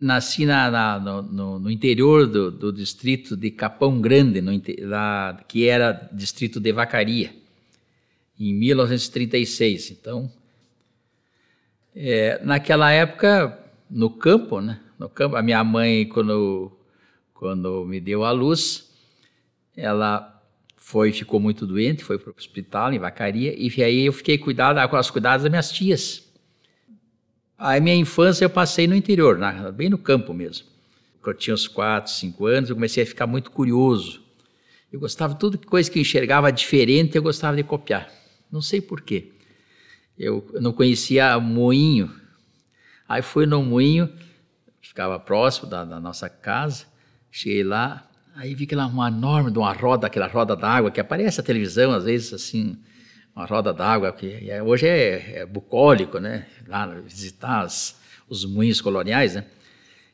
nasci na, na, no, no, interior do, do, distrito de Capão Grande, no, lá, que era distrito de Vacaria, em 1936. Então, é, naquela época, no campo, né? No campo, a minha mãe, quando, quando me deu a luz, ela foi, ficou muito doente, foi para o hospital em Vacaria, e aí eu fiquei cuidado com as cuidadas das minhas tias Aí minha infância eu passei no interior, na, bem no campo mesmo. Quando eu tinha uns 4, 5 anos, eu comecei a ficar muito curioso. Eu gostava de tudo que coisa que eu enxergava diferente, eu gostava de copiar. Não sei por quê. Eu, eu não conhecia moinho. Aí fui no moinho, ficava próximo da, da nossa casa. Cheguei lá, Aí vi que era uma enorme de uma roda, aquela roda d'água que aparece na televisão às vezes assim, uma roda d'água que é, hoje é, é, bucólico, né? lá visitar as, os moinhos coloniais, né?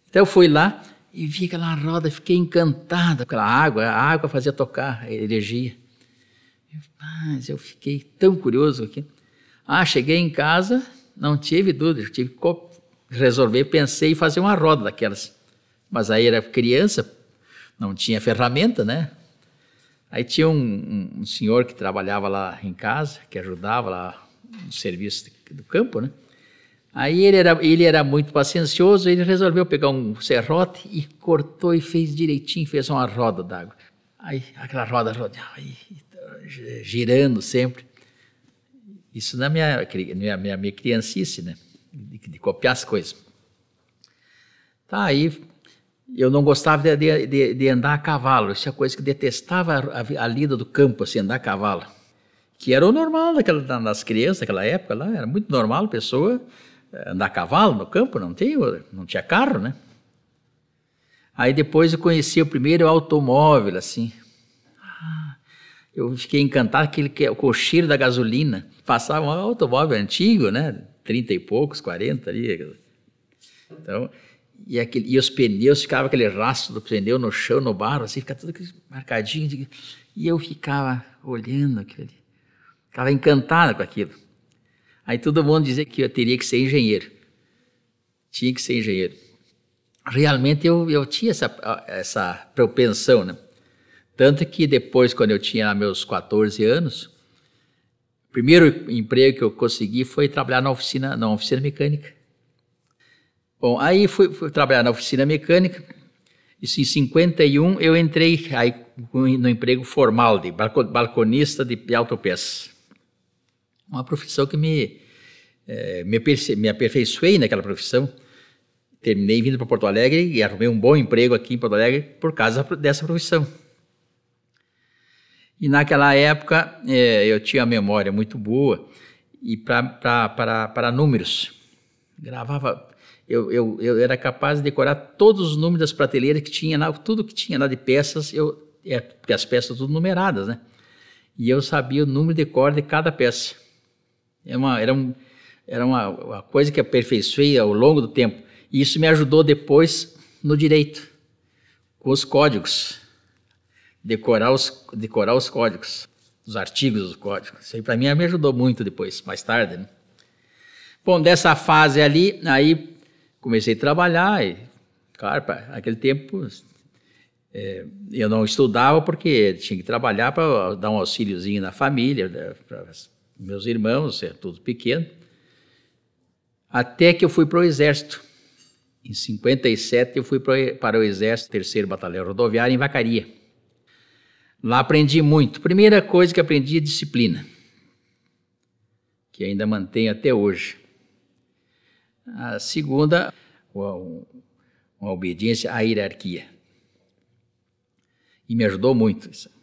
Então eu fui lá e vi aquela roda, fiquei encantada com aquela água, a água fazia tocar a energia. Mas eu fiquei tão curioso aqui. Ah, cheguei em casa, não tive dúvida, tive que resolver, pensei em fazer uma roda daquelas. Mas aí era criança, não tinha ferramenta, né? Aí tinha um, um, um senhor que trabalhava lá em casa, que ajudava lá no serviço do campo, né? Aí ele era, ele era muito paciencioso, ele resolveu pegar um serrote e cortou e fez direitinho, fez uma roda d'água. Aí aquela roda, roda aí, girando sempre. Isso na minha, minha, minha, minha criancice, né? De, de, copiar as coisas. Tá, aí eu não gostava de, de, de andar a cavalo, isso é coisa que detestava a, a, a, lida do campo, assim, andar a cavalo. Que era o normal daquela, das crianças daquela época lá, era muito normal a pessoa eh, andar a cavalo no campo, não tinha, não tinha carro, né? Aí depois eu conheci o primeiro automóvel, assim. Ah, eu fiquei encantado aquele que o cheiro da gasolina. Passava um automóvel antigo, né? Trinta e poucos, quarenta ali. Então, e, aquele, e os pneus, ficava aquele rastro do pneu no chão, no barro, assim, ficava tudo marcadinho. E eu ficava olhando aquilo ali. Ficava encantado com aquilo. Aí todo mundo dizia que eu teria que ser engenheiro. Tinha que ser engenheiro. Realmente eu, eu tinha essa, essa propensão, né? Tanto que depois, quando eu tinha meus 14 anos, o primeiro emprego que eu consegui foi trabalhar na oficina, na oficina mecânica. Bom, aí fui, fui trabalhar na oficina mecânica. Isso em 51 eu entrei aí no emprego formal de balconista de autopeças uma profissão que me, é, me, aperfeiçoei naquela profissão. Terminei vindo para Porto Alegre e arrumei um bom emprego aqui em Porto Alegre por causa dessa profissão. E naquela época é, eu tinha a memória muito boa e para números. Gravava, eu, eu, eu era capaz de decorar todos os números das prateleiras que tinha lá, tudo que tinha lá de peças, eu, é, porque as peças tudo numeradas, né? E eu sabia o número de cor de cada peça. É uma, era um, era uma, uma coisa que aperfeiçoei ao longo do tempo. E isso me ajudou depois no direito, com os códigos, decorar os, decorar os códigos, os artigos dos códigos. Isso aí para mim me ajudou muito depois, mais tarde. Né? Bom, dessa fase ali, aí comecei a trabalhar e, claro, aquele tempo é, eu não estudava porque tinha que trabalhar para dar um auxíliozinho na família, né, para meus irmãos, é tudo pequeno, até que eu fui para o Exército. Em 57 eu fui para o Exército, terceiro Batalhão Rodoviário, em Vacaria. Lá aprendi muito. Primeira coisa que aprendi é disciplina, que ainda mantenho até hoje. A segunda, uma obediência à hierarquia. E me ajudou muito. Isso.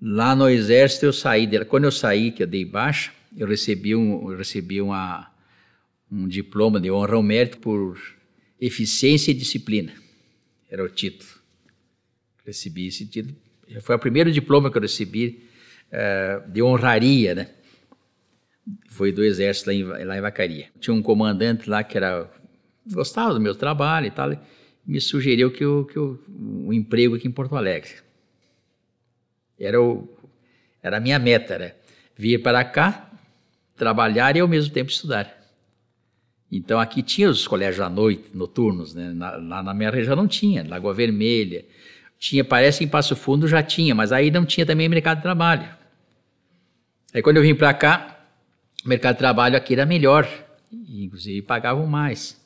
Lá no exército eu saí dela. Quando eu saí, que eu dei baixa, eu recebi um, eu recebi uma, um diploma de honra ao mérito por eficiência e disciplina. Era o título. Recebi esse título. Foi o primeiro diploma que eu recebi eh, de honraria, né? Foi do exército lá em, lá em Vacaria. Tinha um comandante lá que era gostava do meu trabalho e tal, e me sugeriu que eu, que eu, um emprego aqui em Porto Alegre. Era, o, era a minha meta, era vir para cá, trabalhar e ao mesmo tempo estudar. Então aqui tinha os colégios à noite, noturnos, né? na, lá na minha região não tinha, Lagoa Vermelha. Tinha, parece que em Passo Fundo já tinha, mas aí não tinha também mercado de trabalho. Aí quando eu vim para cá, o mercado de trabalho aqui era melhor, inclusive pagavam mais.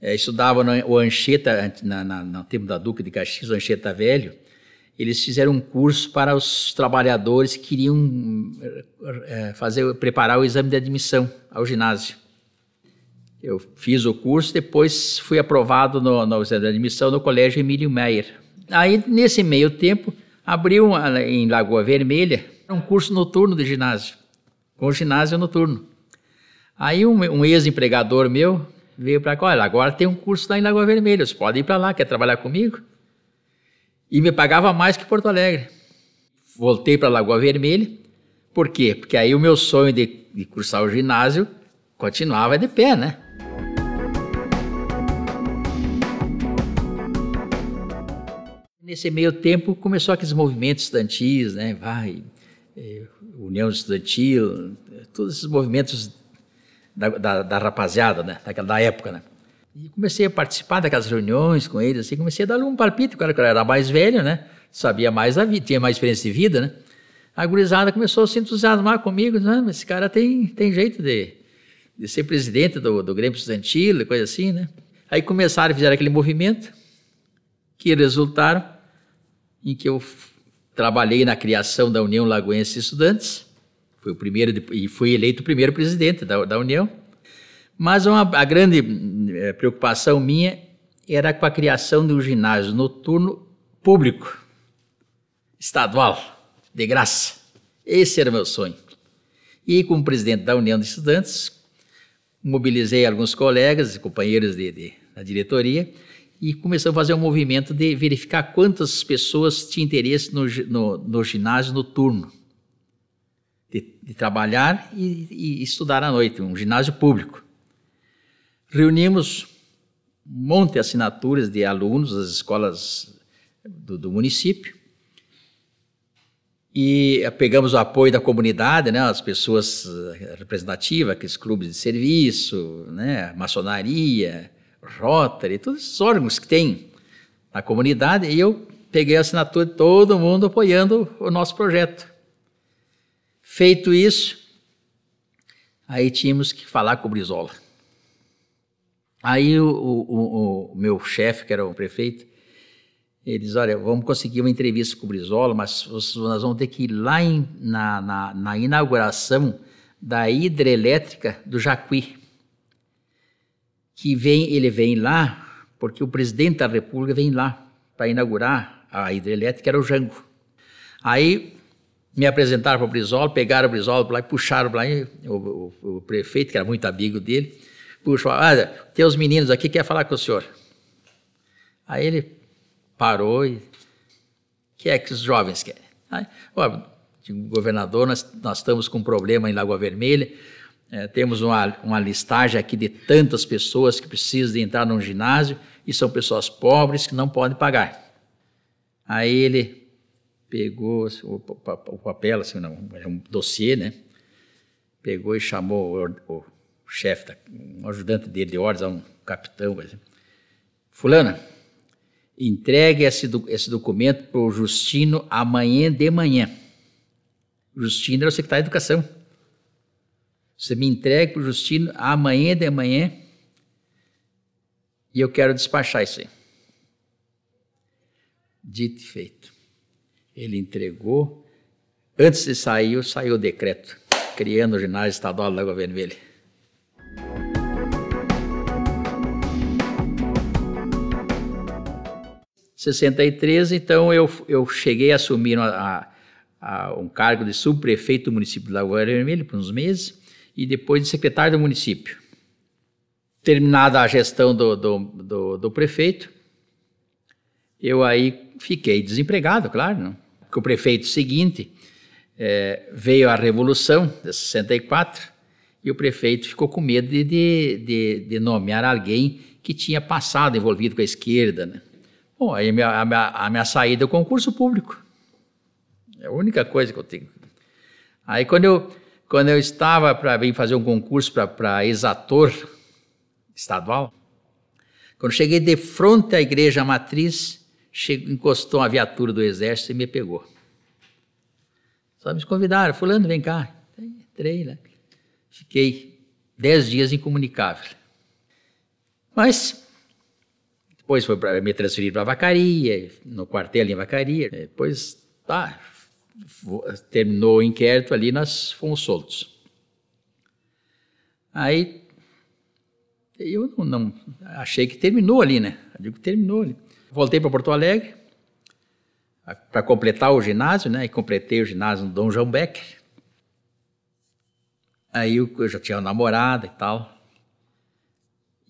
É, estudava no, o Anchieta, na, na, no tempo da Duque de Caxias, o Ancheta Velho, eles fizeram um curso para os trabalhadores que queriam é, eh, eh, fazer, preparar o exame de admissão ao ginásio. Eu fiz o curso, depois fui aprovado no, no exame de admissão no Colégio Emílio Meyer. Aí, nesse meio tempo, abriu em Lagoa Vermelha um curso noturno de ginásio, com ginásio noturno. Aí um, um ex-empregador meu veio para cá, olha, agora tem um curso lá em Lagoa Vermelha, você pode ir para lá, quer trabalhar comigo? e me pagava mais que Porto Alegre. Voltei para Lagoa Vermelha, por quê? Porque aí o meu sonho de, de cursar o ginásio continuava de pé, né? Nesse meio tempo começou aqueles movimentos estudantis, né? Vai, é, União Estudantil, todos esses movimentos da, da, da rapaziada, né? Daquela da época, né? E comecei a participar daquelas reuniões com eles, assim, comecei a dar um palpite, porque eu era mais velho, né? Sabia mais da vida, tinha mais experiência de vida, né? A gurizada começou a se entusiasmar comigo, né? Esse cara tem, tem jeito de, de ser presidente do, do Grêmio Estudantil, coisa assim, né? Aí começaram, fizeram aquele movimento, que resultaram em que eu trabalhei na criação da União Lagoense Estudantes, fui o primeiro, de, e fui eleito o primeiro presidente da, da União, mas uma, a grande eh, preocupação minha era com a criação de um ginásio noturno público, estadual, de graça. Esse era o meu sonho. E como presidente da União de Estudantes, mobilizei alguns colegas, e companheiros de, de, da diretoria, e começamos a fazer um movimento de verificar quantas pessoas tinham interesse no, no, no ginásio noturno, de, de trabalhar e, e estudar à noite, um ginásio público reunimos um monte de assinaturas de alunos das escolas do, do município e eh, pegamos o apoio da comunidade, né, as pessoas eh, representativas, aqueles clubes de serviço, né, maçonaria, Rotary, todos esses órgãos que tem na comunidade, e eu peguei a assinatura de todo mundo apoiando o nosso projeto. Feito isso, aí tínhamos que falar com o Brizola. Aí o, o, o meu chefe, que era o prefeito, ele diz, olha, vamos conseguir uma entrevista com o Brizola, mas nós vamos ter que ir lá em, na, na, na, inauguração da hidrelétrica do Jacuí. Que vem, ele vem lá, porque o presidente da República vem lá para inaugurar a hidrelétrica, era o Jango. Aí me apresentaram para o Brizola, pegaram o Brizola lá e puxaram lá, o, o, o prefeito, que era muito amigo dele, puxa, ah, olha, tem os meninos aqui, quer falar com o senhor. Aí ele parou e, o que é que os jovens querem? Aí, olha, governador, nós, nós estamos com um problema em Lagoa Vermelha, é, temos uma, uma listagem aqui de tantas pessoas que precisam de entrar num ginásio e são pessoas pobres que não podem pagar. Aí ele pegou o, o papel, assim, não, é um dossiê, né? Pegou e chamou o, o chefe, um ajudante dele de ordens, é um capitão, por exemplo. Fulana, entregue esse, esse documento para o Justino amanhã de manhã. Justino era o secretário de Educação. Você me entregue para o Justino amanhã de manhã e eu quero despachar isso aí. Dito e feito. Ele entregou. Antes de sair, saiu o decreto, criando o ginásio estadual da Água Vermelha. 63, então eu, eu cheguei a assumir a, a, a um cargo de subprefeito do município de Lagoa Vermelha por uns meses e depois de secretário do município. Terminada a gestão do, do, do, do prefeito, eu aí fiquei desempregado, claro, não? porque o prefeito seguinte é, veio a Revolução de 64 e o prefeito ficou com medo de, de, de, de nomear alguém que tinha passado envolvido com a esquerda, né? Bom, aí a minha, a minha, saída é o concurso público. É a única coisa que eu tenho. Aí quando eu, quando eu estava para vir fazer um concurso para exator estadual, quando cheguei de frente à igreja matriz, chegou, encostou uma viatura do exército e me pegou. Só me convidaram, fulano, vem cá. Entrei, lá. Fiquei dez dias incomunicável. Mas depois foi para me transferir para Vacaria, no quartel em Vacaria. Depois, tá, terminou o inquérito ali, nós fomos soltos. Aí eu não, não achei que terminou ali, né? Eu digo terminou ali. Voltei para Porto Alegre para completar o ginásio, né? E completei o ginásio no Dom João Becker. Aí eu, eu já tinha uma namorada e tal.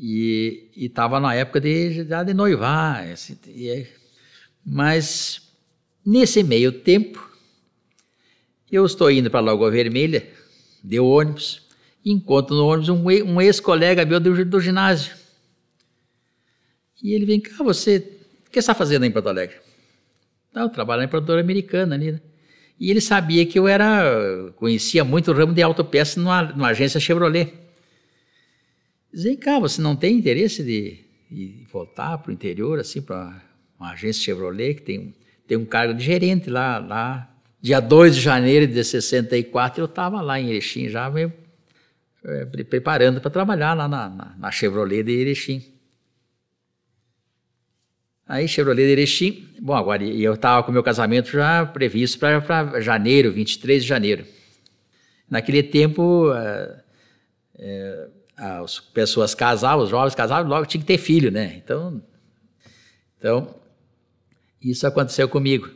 E estava na época de, de noivar. Assim, e, mas, nesse meio tempo, eu estou indo para Lagoa Vermelha, de ônibus, e encontro no ônibus um, um ex-colega meu do, do ginásio. E ele vem cá, ah, você, o que você está fazendo em Porto Alegre? Ah, eu trabalho na produtora americana ali. Né? E ele sabia que eu era, conhecia muito o ramo de autopeça numa, numa agência Chevrolet. Dizem, cá, você não tem interesse de, de voltar para o interior, assim, para uma agência Chevrolet, que tem, tem um cargo de gerente lá, lá. Dia 2 de janeiro de 64, eu estava lá em Erechim, já me é, preparando para trabalhar lá na, na, na Chevrolet de Erechim. Aí Chevrolet de Erechim, bom, agora eu estava com o meu casamento já previsto para janeiro, 23 de janeiro. Naquele tempo, é, é, as pessoas casavam, os jovens casavam, logo tinha que ter filho, né? Então, então isso aconteceu comigo.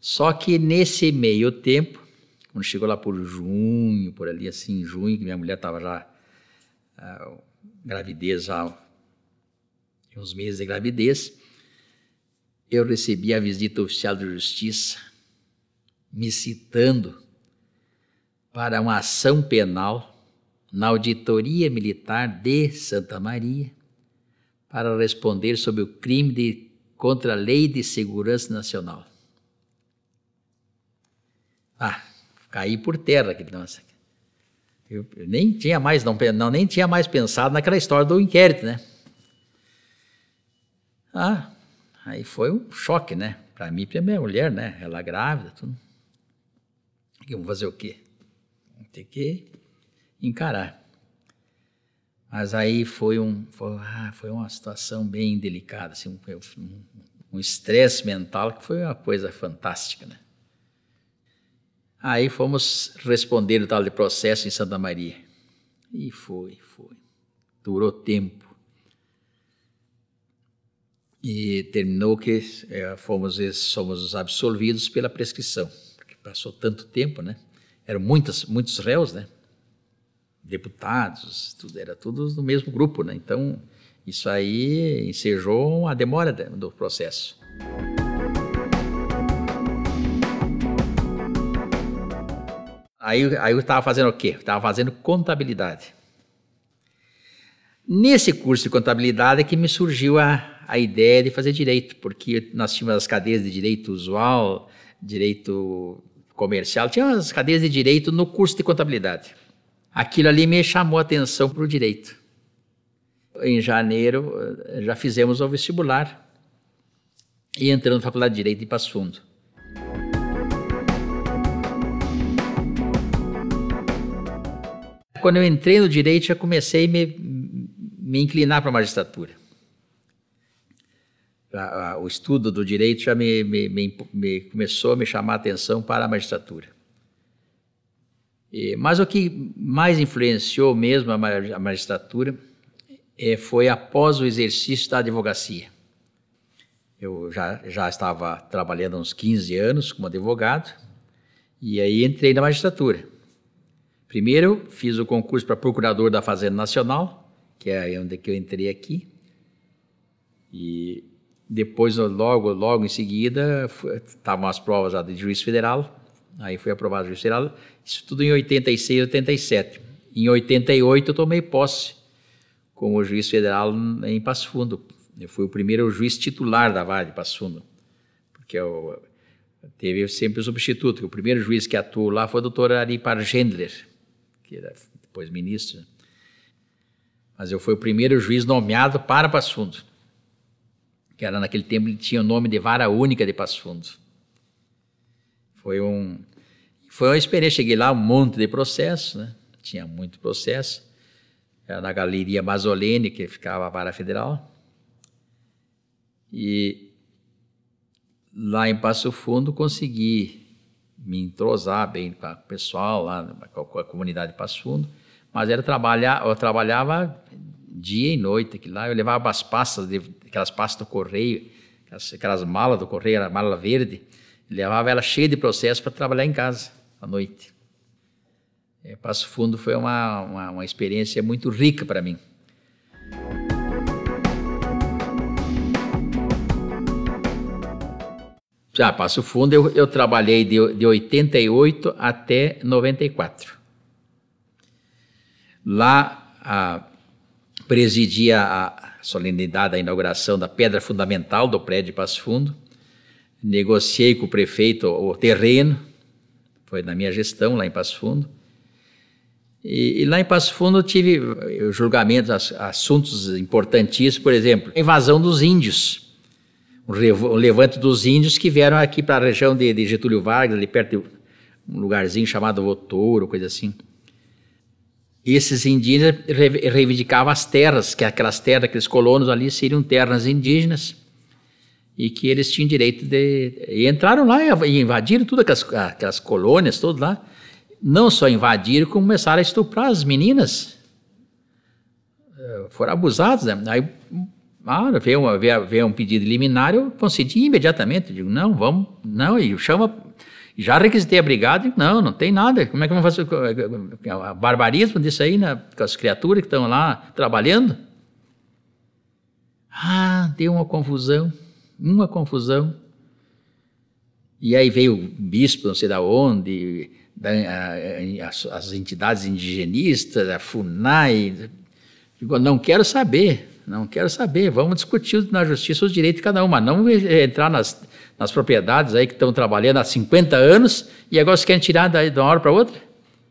Só que nesse meio tempo, quando chegou lá por junho, por ali assim, junho, que minha mulher estava já ah, gravidez já uns meses de gravidez, eu recebi a visita oficial de justiça me citando para uma ação penal na Auditoria Militar de Santa Maria para responder sobre o crime de, contra a Lei de Segurança Nacional. Ah, caí por terra aquele nossa. Eu nem tinha mais não, não nem tinha mais pensado naquela história do inquérito, né? Ah, aí foi um choque, né? Para mim, para minha mulher, né? Ela grávida, tudo. E vamos fazer o quê? Tem que encarar. Mas aí foi, um, foi, ah, foi uma situação bem delicada, assim, um estresse um, um mental que foi uma coisa fantástica. Né? Aí fomos responder o tal de processo em Santa Maria. E foi, foi. Durou tempo. E terminou que é, fomos, somos absolvidos pela prescrição. Porque passou tanto tempo, né? Eram muitas, muitos réus, né? deputados, tudo, era todos no mesmo grupo, né? Então, isso aí ensejou a demora do processo. Aí, aí eu estava fazendo o quê? Estava fazendo contabilidade. Nesse curso de contabilidade é que me surgiu a, a ideia de fazer direito, porque nós tínhamos as cadeias de direito usual, direito comercial, tinha as cadeias de direito no curso de contabilidade. Aquilo ali me chamou a atenção para o direito. Em janeiro, eh, já fizemos o vestibular e entrando na Faculdade de Direito em Passo Fundo. Quando eu entrei no direito, já comecei a me, me inclinar para a magistratura. O estudo do direito já me, me, me começou a me chamar a atenção para a magistratura. Mas o que mais influenciou mesmo a magistratura é, foi após o exercício da advocacia. Eu já, já estava trabalhando há uns 15 anos como advogado e aí entrei na magistratura. Primeiro fiz o concurso para procurador da Fazenda Nacional, que é onde que eu entrei aqui. E depois, logo, logo em seguida, estavam as provas de juiz federal Aí foi aprovado juiz federal. isso tudo em 86, 87. Em 88 eu tomei posse como juiz federal em Passo Fundo. Eu fui o primeiro juiz titular da vara de Passo Fundo, porque eu, teve sempre o substituto. O primeiro juiz que atuou lá foi o doutor Ari Pargendler, que era depois ministro. Mas eu fui o primeiro juiz nomeado para Passo Fundo, que era naquele tempo ele tinha o nome de vara única de Passo Fundo. Foi um foi uma experiência, cheguei lá, um monte de processo, né? Tinha muito processo. Era na Galeria Mazzolini, que ficava a federal. E lá em Passo Fundo consegui me entrosar bem com o pessoal lá, com a comunidade de Passo Fundo, mas era trabalhar, eu trabalhava dia e noite aqui lá, eu levava as pastas, de, aquelas pastas do correio, aquelas, aquelas malas do correio, a mala verde, levava ela cheia de processos para trabalhar em casa à noite. É, Passo Fundo foi uma, uma, uma experiência muito rica para mim. Já Passo Fundo eu, eu trabalhei de, de 88 até 94. Lá a, presidia a solenidade da inauguração da pedra fundamental do prédio de Passo Fundo negociei com o prefeito o terreno, foi na minha gestão lá em Passo Fundo. E, e lá em Passo Fundo eu tive eh, julgamentos, assuntos importantíssimos, por exemplo, a invasão dos índios, o, levante dos índios que vieram aqui para a região de, de, Getúlio Vargas, ali perto de um lugarzinho chamado Votouro, coisa assim. E esses indígenas reivindicavam as terras, que aquelas terras, aqueles colonos ali seriam terras indígenas e que eles tinham direito de. E entraram lá e invadiram todas aquelas, aquelas colônias, todas lá. Não só invadiram, como começaram a estuprar as meninas. Eh, foram abusados, né? Aí ah, veio, uma, veio, veio um pedido liminar, eu concedi imediatamente. Eu digo, não, vamos, não, e chama. Já requisitei a brigada, digo, não, não tem nada. Como é que vamos fazer? Eh, eh, barbarismo disso aí, né? Com as criaturas que estão lá trabalhando. Ah, deu uma confusão uma confusão. E aí veio o bispo, não sei da onde, da, a, as, as, entidades indigenistas, a FUNAI, digo, não quero saber, não quero saber, vamos discutir na justiça os direitos de cada um, mas não é, é entrar nas, nas propriedades aí que estão trabalhando há 50 anos e agora vocês querem tirar da, de uma hora para outra?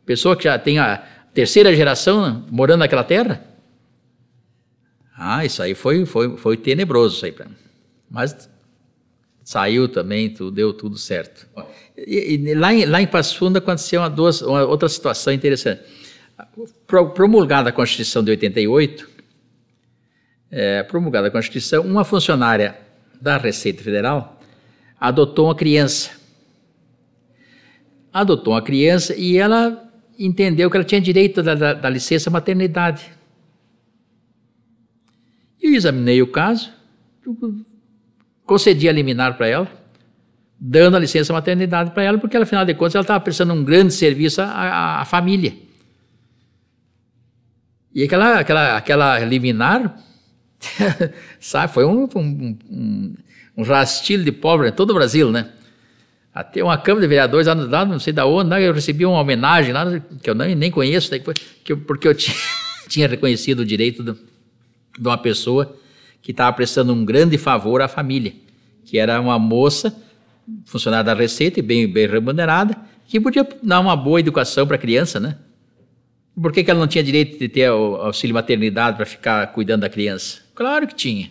Pessoa que já tem a terceira geração morando naquela terra? Ah, isso aí foi, foi, foi tenebroso isso aí para mim. Mas saiu também, deu tudo certo. E, e lá, em, lá em Passo Fundo aconteceu uma, duas, uma outra situação interessante. Pro, promulgada a Constituição de 88, é, promulgada a Constituição, uma funcionária da Receita Federal adotou uma criança. Adotou uma criança e ela entendeu que ela tinha direito da, da, da licença maternidade. Eu examinei o caso, concedia liminar para ela, dando a licença maternidade para ela, porque afinal de contas ela estava prestando um grande serviço à, à, à família. E aquela, aquela, aquela liminar, sabe, foi um, um, um, um rastilho de pobre em todo o Brasil, né? Até uma Câmara de Vereadores lá, lá não sei da onde, lá, né, eu recebi uma homenagem lá, que eu nem, nem conheço, né, que, porque eu tinha, tinha reconhecido o direito do, de uma pessoa que estava prestando um grande favor à família, que era uma moça, funcionária da Receita e bem, bem remunerada, que podia dar uma boa educação para a criança, né? Por que, que, ela não tinha direito de ter o auxílio maternidade para ficar cuidando da criança? Claro que tinha,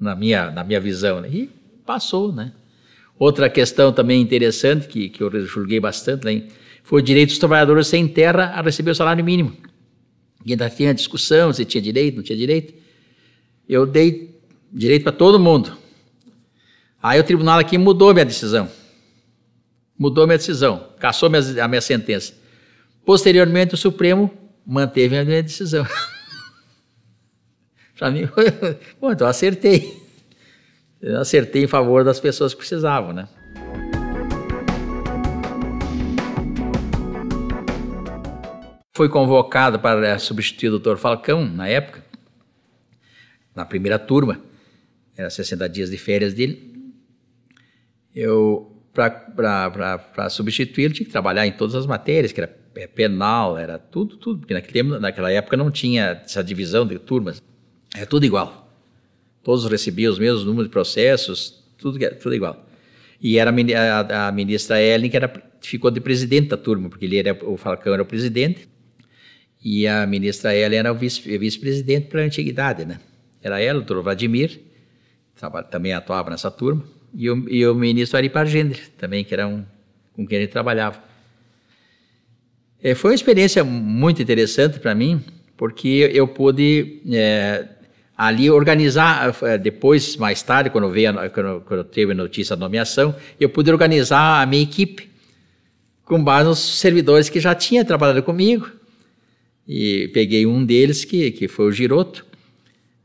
na minha, na minha visão. Né? E passou, né? Outra questão também interessante, que, que eu julguei bastante, né? foi o direito dos trabalhadores sem terra a receber o salário mínimo. E ainda tá, tinha discussão se tinha direito, não tinha direito eu dei direito para todo mundo. Aí o tribunal aqui mudou minha decisão. Mudou minha decisão, cassou minha, a minha sentença. Posteriormente, o Supremo manteve a minha decisão. para mim, bom, então acertei. Eu acertei em favor das pessoas que precisavam, né? Fui convocado para é, substituir o doutor Falcão, na época, na primeira turma, era 60 dias de férias dele, eu, para substituí-lo, tinha que trabalhar em todas as matérias, que era penal, era tudo, tudo, porque naquele tempo, naquela época não tinha essa divisão de turmas, era tudo igual. Todos recebiam os mesmos números de processos, tudo, tudo igual. E era a, a ministra Ellen que era, ficou de presidente da turma, porque ele era, o Falcão era o presidente, e a ministra Ellen era o vice-presidente vice antiguidade, né? Era ela, o doutor Vladimir, também atuava nessa turma, e o, e o ministro Ari Pargendre, também, que era um com quem ele trabalhava. É, foi uma experiência muito interessante para mim, porque eu pude é, ali organizar, é, depois, mais tarde, quando, veio, quando, quando teve a notícia da nomeação, eu pude organizar a minha equipe com base nos servidores que já tinham trabalhado comigo. E peguei um deles, que, que foi o Giroto,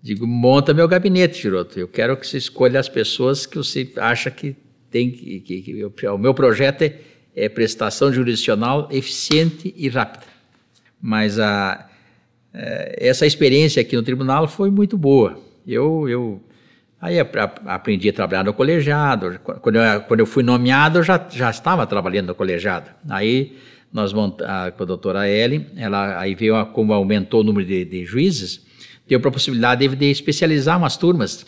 Digo, monta meu gabinete, Giroto. Eu quero que você escolha as pessoas que você acha que tem que. que, que, o meu projeto é, é, prestação jurisdicional eficiente e rápida. Mas a, é, essa experiência aqui no tribunal foi muito boa. Eu, eu aí aprendi a trabalhar no colegiado. Quando eu, quando eu fui nomeado, eu já, já estava trabalhando no colegiado. Aí nós montamos com a doutora Ellen, ela aí veio a, como aumentou o número de, de juízes deu para a possibilidade de, de especializar umas turmas.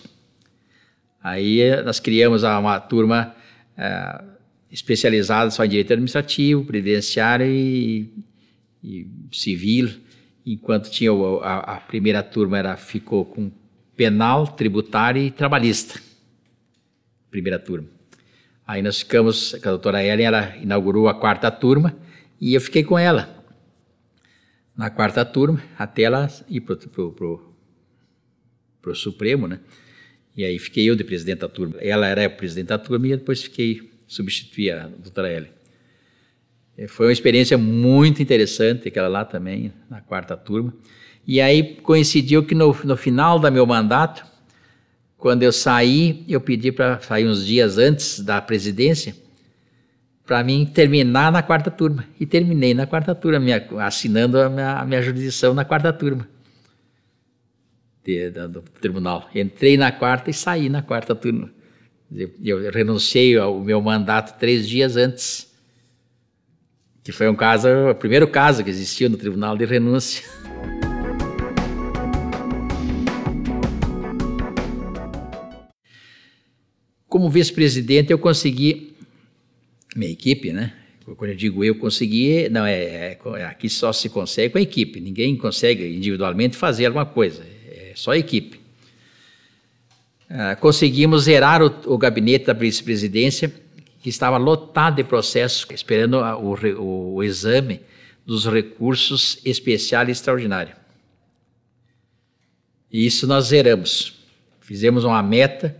Aí eh, nós criamos uma turma é, especializada só em direito administrativo, previdenciário e, e civil, enquanto tinha a, a, primeira turma era ficou com penal, tributário e trabalhista. Primeira turma. Aí nós ficamos, a doutora Ellen ela inaugurou a quarta turma e eu fiquei com ela na quarta turma até ela ir para o para o Supremo, né? E aí fiquei eu de presidente da turma. Ela era a presidente da turma e depois fiquei, substituí a doutora Ellen. É, foi uma experiência muito interessante, aquela lá também, na quarta turma. E aí coincidiu que no, no final do meu mandato, quando eu saí, eu pedi para sair uns dias antes da presidência, para mim terminar na quarta turma. E terminei na quarta turma, minha, assinando a minha, a minha jurisdição na quarta turma de, da, do tribunal. Entrei na quarta e saí na quarta turma. Eu renunciei ao meu mandato três dias antes, que foi um caso, o primeiro caso que existiu no tribunal de renúncia. Como vice-presidente, eu consegui, minha equipe, né? Quando eu digo eu consegui, não, é, é, é aqui só se consegue com a equipe, ninguém consegue individualmente fazer alguma coisa só a equipe. Ah, conseguimos zerar o, o gabinete da vice-presidência, que estava lotado de processos, esperando a, o, o, o exame dos recursos especiais extraordinários. E isso nós zeramos. Fizemos uma meta,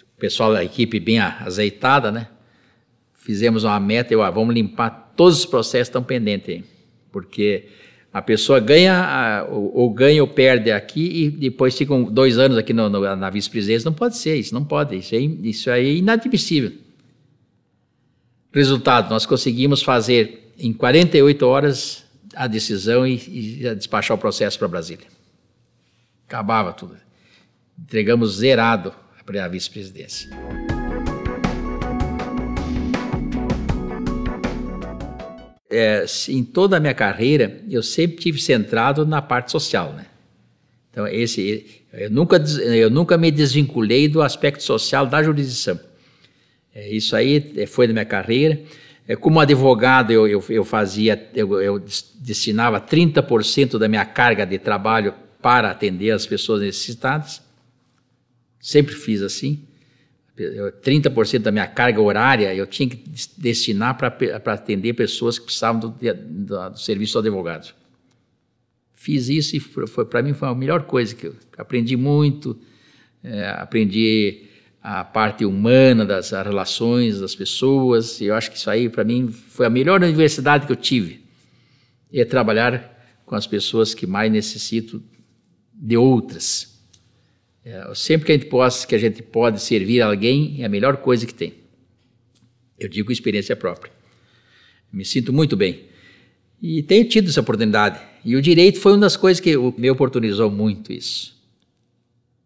o pessoal da equipe bem azeitada, né? Fizemos uma meta, eu, ah, vamos limpar todos os processos que estão pendentes aí, porque a pessoa ganha, ou, ganha ou perde aqui e depois ficam dois anos aqui no, no, na vice-presidência. Não pode ser, isso não pode, isso, aí, é isso é inadmissível. Resultado: nós conseguimos fazer em 48 horas a decisão e, e despachar o processo para Brasília. Acabava tudo. Entregamos zerado para a vice-presidência. é, em toda a minha carreira, eu sempre tive centrado na parte social, né? Então, esse, eu, nunca, eu nunca me desvinculei do aspecto social da jurisdição. É, isso aí é, foi na minha carreira. É, como advogado, eu, eu, eu fazia, eu, eu destinava 30% da minha carga de trabalho para atender as pessoas necessitadas. Sempre fiz assim. 30% da minha carga horária eu tinha que destinar para atender pessoas que precisavam do, do, do serviço do advogado. Fiz isso e para mim foi a melhor coisa que eu aprendi muito, é, aprendi a parte humana das relações das pessoas. E eu acho que isso aí para mim foi a melhor universidade que eu tive. É trabalhar com as pessoas que mais necessitam de outras. É, sempre que a gente possa, que a gente pode servir alguém, é a melhor coisa que tem. Eu digo experiência própria. Me sinto muito bem. E tenho tido essa oportunidade. E o direito foi uma das coisas que me oportunizou muito isso.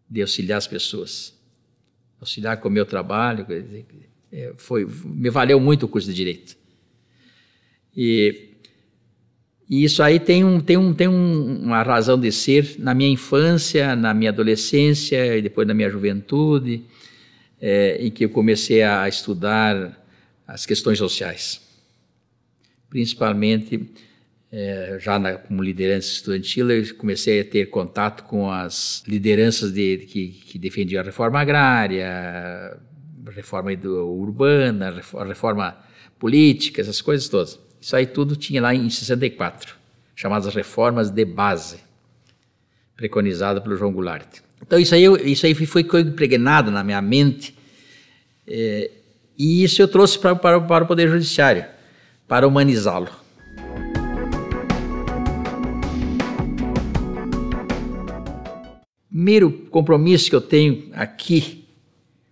De auxiliar as pessoas. Auxiliar com o meu trabalho. É, foi, me valeu muito o curso de direito. E e isso aí tem, um, tem, um, tem um, uma razão de ser na minha infância, na minha adolescência e depois na minha juventude, é, em que eu comecei a estudar as questões sociais, principalmente é, já na, como liderança estudantil, eu comecei a ter contato com as lideranças de, que, que, defendiam a reforma agrária, reforma urbana, reforma política, essas coisas todas. Isso aí tudo tinha lá em 64, chamadas reformas de base, preconizada pelo João Goulart. Então isso aí, isso aí foi impregnado na minha mente é, e isso eu trouxe para, para o Poder Judiciário, para humanizá-lo. Primeiro compromisso que eu tenho aqui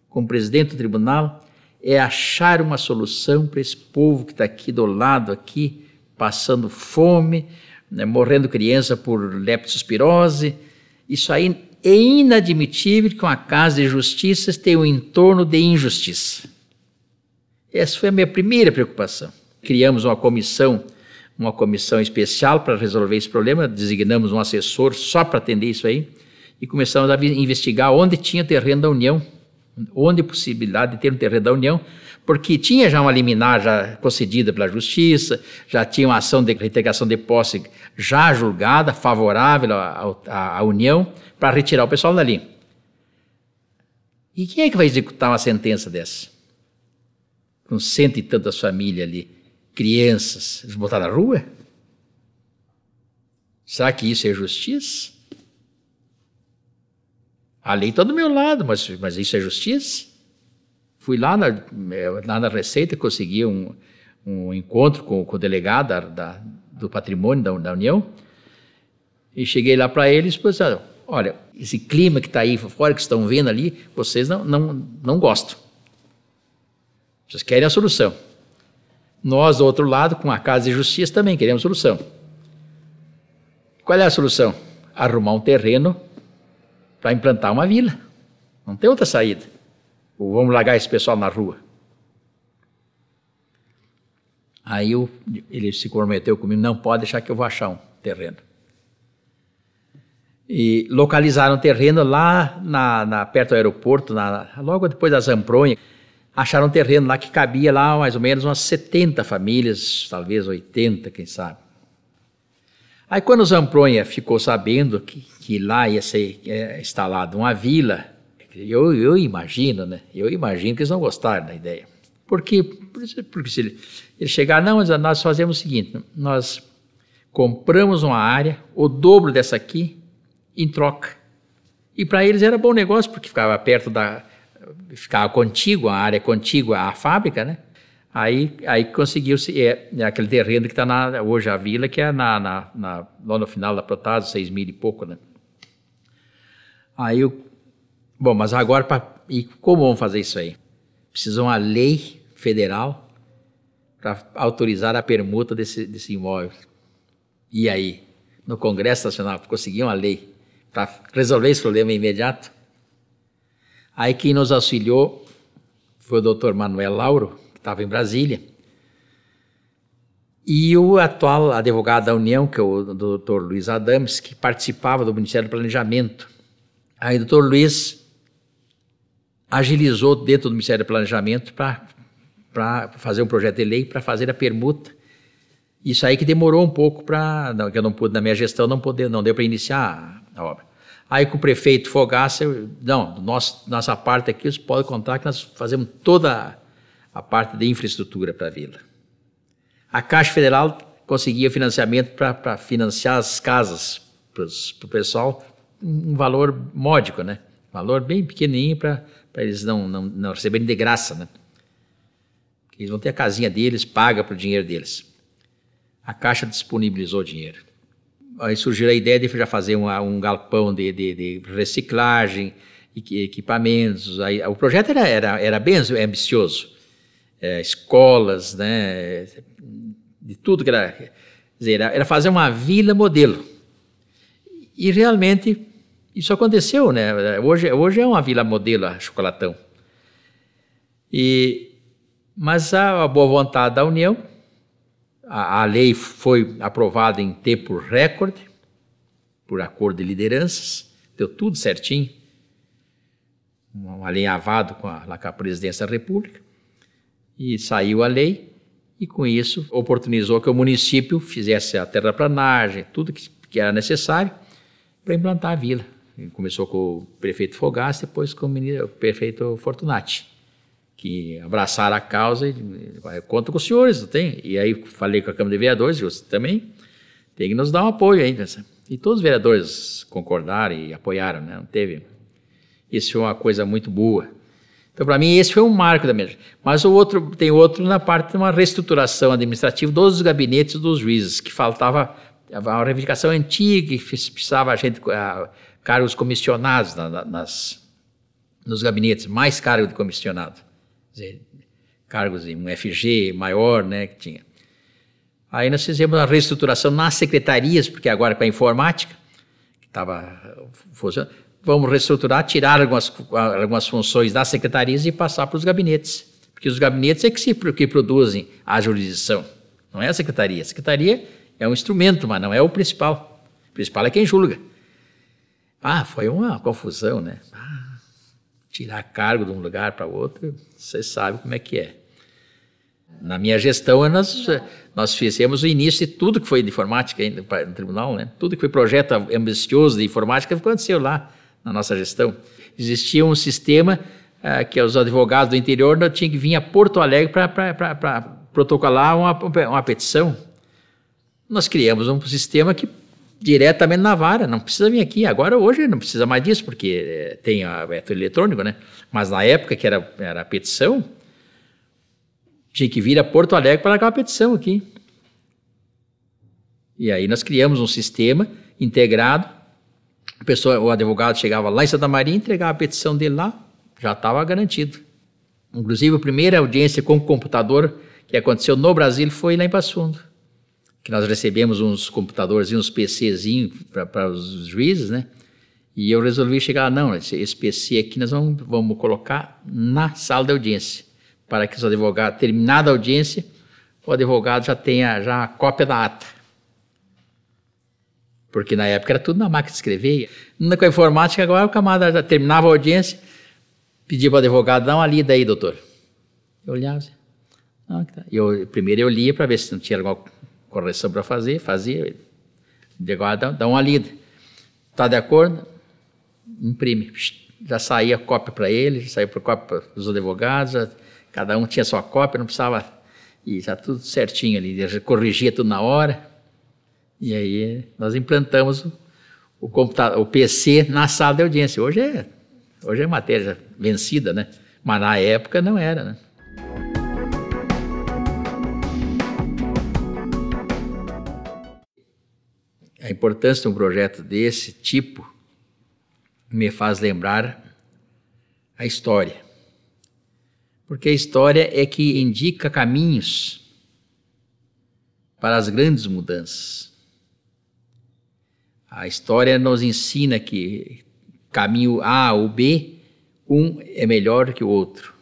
como presidente do tribunal é achar uma solução para esse povo que está aqui do lado, aqui, passando fome, né, morrendo criança por leptospirose. Isso aí é inadmitível que uma casa de justiça tenha um entorno de injustiça. Essa foi a minha primeira preocupação. Criamos uma comissão, uma comissão especial para resolver esse problema, designamos um assessor só para atender isso aí e começamos a investigar onde tinha terreno da União onde possibilidade de ter um terreno da União, porque tinha já uma liminar já concedida pela Justiça, já tinha uma ação de reintegração de posse já julgada, favorável à, União, para retirar o pessoal dali. E quem é que vai executar uma sentença dessa? Com cento e tantas famílias ali, crianças, botar na rua? Será que isso é justiça? A lei está do meu lado, mas, mas isso é justiça? Fui lá na, é, lá na Receita, consegui um, um encontro com, com o delegado da, da, do patrimônio da, da, União, e cheguei lá para eles e disse, assim, olha, esse clima que está aí fora, que estão vendo ali, vocês não, não, não gostam. Vocês querem a solução. Nós, do outro lado, com a Casa de Justiça, também queremos solução. Qual é a solução? Arrumar um terreno para implantar uma vila. Não tem outra saída. Ou vamos largar esse pessoal na rua. Aí eu, ele se comprometeu comigo, não pode deixar que eu vou achar um terreno. E localizaram o terreno lá na, na perto do aeroporto, na, logo depois da Zampronha. Acharam um terreno lá que cabia lá mais ou menos umas 70 famílias, talvez 80, quem sabe. Aí quando Zampronha ficou sabendo que, que lá ia ser é, instalada uma vila, eu, eu imagino, né? Eu imagino que eles não gostaram da ideia. Porque, porque se ele, ele chegar, não, nós fazemos o seguinte, nós compramos uma área, o dobro dessa aqui, em troca. E para eles era bom negócio, porque ficava perto da. ficava contigo, a área contígua à fábrica, né? Aí, aí conseguiu-se é, é, aquele terreno que está hoje a vila, que é na, na, na, lá no final da Protase, seis mil e pouco, né? Aí eu, bom, mas agora, pra, e como vamos fazer isso aí? Precisam uma lei federal para autorizar a permuta desse, desse imóvel. E aí? No Congresso Nacional, conseguiu uma lei para resolver esse problema imediato? Aí quem nos auxiliou foi o doutor Manuel Lauro, estava em Brasília. E o atual advogado da União, que é o doutor Luiz Adams que participava do Ministério do Planejamento. Aí o doutor Luiz agilizou dentro do Ministério do Planejamento para fazer um projeto de lei, para fazer a permuta. Isso aí que demorou um pouco para. que eu não pude, na minha gestão, não, poder, não deu para iniciar a obra. Aí com o prefeito Fogaça, não, nossa nossa parte aqui, vocês podem contar que nós fazemos toda a parte de infraestrutura para a vila. A Caixa Federal conseguia financiamento para financiar as casas para o pessoal, um valor módico, né? Um valor bem pequenininho para eles não, não, não receberem de graça, né? Eles vão ter a casinha deles, paga para o dinheiro deles. A Caixa disponibilizou dinheiro. Aí surgiu a ideia de já fazer um, um galpão de, de, de reciclagem, equipamentos. Aí, o projeto era, era, era bem ambicioso é, escolas, né, de tudo que era. Dizer, era fazer uma vila modelo. E realmente isso aconteceu, né? Hoje, hoje é uma vila modelo a Chocolatão. E, mas a, boa vontade da União, a, a lei foi aprovada em tempo recorde, por acordo de lideranças, deu tudo certinho. alinhavado com a, lá com a presidência da República e saiu a lei, e com isso oportunizou que o município fizesse a terraplanagem, tudo que, que era necessário para implantar a vila. Começou com o prefeito Fogás, depois com o, prefeito Fortunati, que abraçaram a causa e conto com os senhores, não tem? E aí falei com a Câmara de Vereadores, você também tem que nos dar um apoio aí. E todos os vereadores concordaram e apoiaram, né? Não teve. Isso é uma coisa muito boa então, para mim, esse foi um marco da mesa Mas o outro tem outro na parte de uma reestruturação administrativa dos gabinetes dos juízes, que faltava uma reivindicação antiga, que precisava a gente a, cargos comissionados na, na, nas, nos gabinetes, mais cargo de comissionado. Dizer, cargos em um FG maior, né, que tinha. Aí nós fizemos uma reestruturação nas secretarias, porque agora com a informática, que estava funcionando, vamos reestruturar, tirar algumas, algumas funções das secretarias e passar para os gabinetes, porque os gabinetes é que, se, que produzem a jurisdição, não é a secretaria. A secretaria é um instrumento, mas não é o principal. O principal é quem julga. Ah, foi uma confusão, né? Ah, tirar cargo de um lugar para outro, você sabe como é que é. Na minha gestão, nós, nós fizemos o início de tudo que foi de informática no tribunal, né? Tudo que foi projeto ambicioso de informática aconteceu lá na nossa gestão, existia um sistema ah, que os advogados do interior tinham que vir a Porto Alegre para protocolar uma, uma petição. Nós criamos um sistema que diretamente na vara, não precisa vir aqui. Agora, hoje, não precisa mais disso, porque é, tem a, é tudo eletrônico, né? Mas na época que era, era a petição, tinha que vir a Porto Alegre para aquela petição aqui. E aí nós criamos um sistema integrado a pessoa, o advogado chegava lá em Santa Maria, entregava a petição dele lá, já estava garantido. Inclusive, a primeira audiência com computador que aconteceu no Brasil foi lá em Passundo, que nós recebemos uns computadores, e uns PCzinhos para os juízes, né? E eu resolvi chegar, lá não, esse, esse PC aqui nós vamos, vamos colocar na sala da audiência, para que os advogados, terminada a audiência, o advogado já tenha já a cópia da ata. Porque na época era tudo na máquina de escrever. Com a informática, agora o camarada já terminava a audiência, pedia para o advogado, dá uma lida aí, doutor. Eu olhava assim. Ah, tá. eu, primeiro eu lia para ver se não tinha alguma correção para fazer, fazia. Agora dá, dá uma lida. Está de acordo? Imprime. Já saía cópia para ele, já saía para cópia para os advogados, já, cada um tinha sua cópia, não precisava. E já tudo certinho ali, Ele corrigia tudo na hora. E aí nós implantamos o, computador, o PC na sala de audiência. Hoje é, hoje é matéria vencida, né? Mas na época não era, né? A importância de um projeto desse tipo me faz lembrar a história. Porque a história é que indica caminhos para as grandes mudanças. A história nos ensina que caminho A ou B, um é melhor que o outro.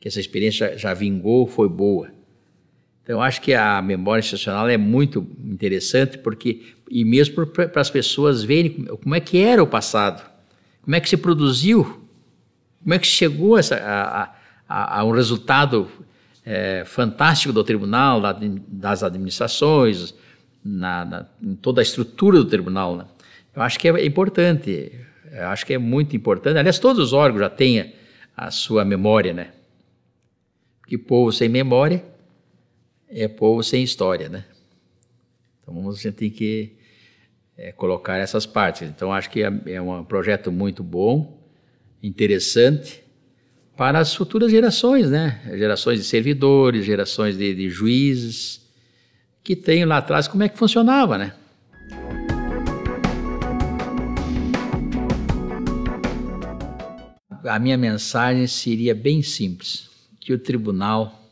Que essa experiência já vingou, foi boa. Então, acho que a memória institucional é muito interessante, porque, e mesmo para as pessoas verem como é que era o passado, como é que se produziu, como é que chegou essa, a, a, a, um resultado é, fantástico do tribunal, da, das administrações, na, na, em toda a estrutura do tribunal. Né? Eu acho que é, é importante, eu acho que é muito importante. Aliás, todos os órgãos já têm a sua memória, né? Porque povo sem memória é povo sem história, né? Então a gente tem que é, colocar essas partes. Então acho que é, é um projeto muito bom, interessante para as futuras gerações, né? Gerações de servidores, gerações de, de juízes, que tenho lá atrás, como é que funcionava, né? A minha mensagem seria bem simples, que o tribunal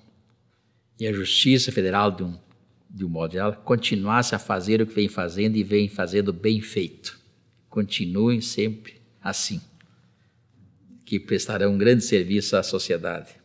e a Justiça Federal, de um, de um modo geral, continuasse a fazer o que vem fazendo e vem fazendo bem feito. Continuem sempre assim, que prestarão um grande serviço à sociedade.